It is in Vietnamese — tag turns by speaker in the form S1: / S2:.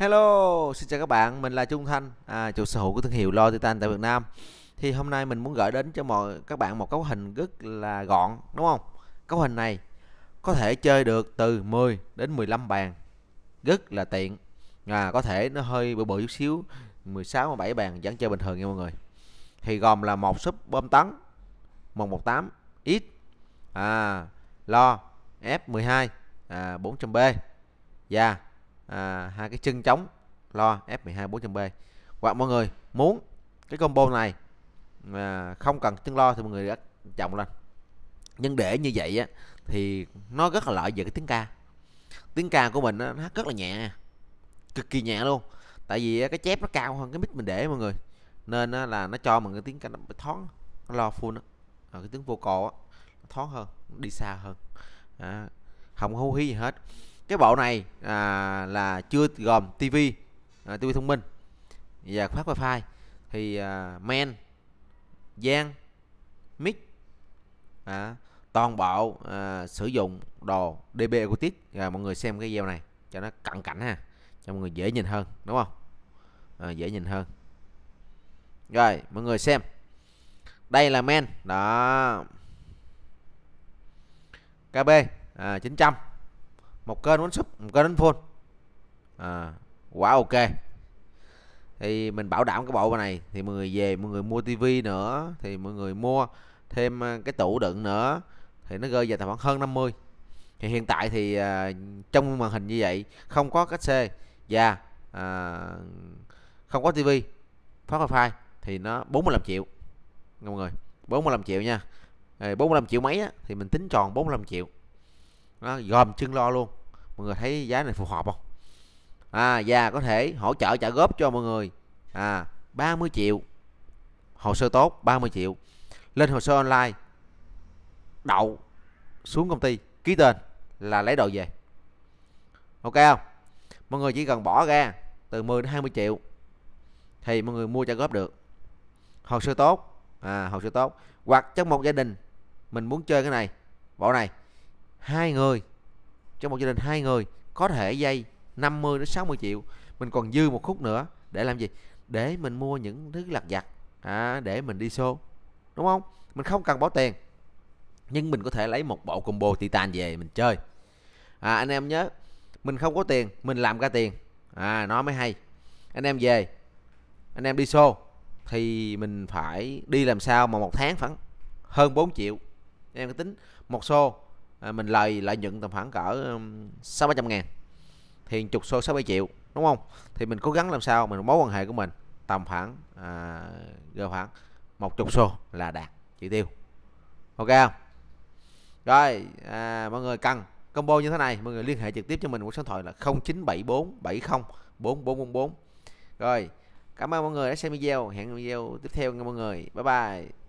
S1: Hello, xin chào các bạn, mình là Trung Thanh, à, chủ sở hữu của thương hiệu Lo Titan tại Việt Nam. Thì hôm nay mình muốn gửi đến cho mọi các bạn một cấu hình rất là gọn, đúng không? Cấu hình này có thể chơi được từ 10 đến 15 bàn, rất là tiện. À, có thể nó hơi bự bự chút xíu, 16 và 17 bàn vẫn chơi bình thường nha mọi người. Thì gồm là một sub bơm tấn 118 X à, Lo F12 à, 400B. và. Yeah à, hai cái chân chống lo F12 400B hoặc mọi người muốn cái combo này mà không cần chân lo thì mọi người đã chồng lên nhưng để như vậy á, thì nó rất là lợi về cái tiếng ca tiếng ca của mình nó hát rất là nhẹ cực kỳ nhẹ luôn tại vì cái chép nó cao hơn cái mic mình để mọi người nên là nó cho mọi người tiếng ca nó thoáng nó lo full á. À, cái tiếng vocal á, thoáng hơn đi xa hơn à, không hú hí gì hết cái bộ này à, là chưa gồm TV à, TV thông minh và phát wifi thì à, men gian mic à, toàn bộ à, sử dụng đồ DB Acoustic à, mọi người xem cái video này cho nó cận cảnh ha cho mọi người dễ nhìn hơn đúng không à, dễ nhìn hơn rồi mọi người xem đây là men đó KB à, 900 một kênh đánh sub một kênh đánh full à, quá ok thì mình bảo đảm cái bộ này thì mọi người về mọi người mua tivi nữa thì mọi người mua thêm à, cái tủ đựng nữa thì nó rơi vào tầm khoảng hơn 50 thì hiện tại thì à, trong màn hình như vậy không có cách c và à, không có tivi phát wifi thì nó 45 triệu mọi người 45 triệu nha 45 triệu mấy á, thì mình tính tròn 45 triệu đó, gồm chân lo luôn mọi người thấy giá này phù hợp không à và có thể hỗ trợ trả góp cho mọi người à 30 triệu hồ sơ tốt 30 triệu lên hồ sơ online đậu xuống công ty ký tên là lấy đồ về ok không mọi người chỉ cần bỏ ra từ 10 đến 20 triệu thì mọi người mua trả góp được hồ sơ tốt à hồ sơ tốt hoặc trong một gia đình mình muốn chơi cái này bộ này hai người trong một gia đình hai người có thể dây 50 đến 60 triệu mình còn dư một khúc nữa để làm gì để mình mua những thứ lặt vặt à, để mình đi show đúng không mình không cần bỏ tiền nhưng mình có thể lấy một bộ combo titan về mình chơi à, anh em nhớ mình không có tiền mình làm ra tiền à nó mới hay anh em về anh em đi show thì mình phải đi làm sao mà một tháng khoảng hơn 4 triệu anh em tính một show À, mình lời lợi nhuận tầm khoảng cỡ um, sáu ba trăm ngàn thì chục số sáu bảy triệu đúng không thì mình cố gắng làm sao mình mối quan hệ của mình tầm khoảng à, gần khoảng một chục số là đạt chỉ tiêu ok không rồi à, mọi người cần combo như thế này mọi người liên hệ trực tiếp cho mình một số điện thoại là 0974704444 rồi cảm ơn mọi người đã xem video hẹn video tiếp theo nha mọi người bye bye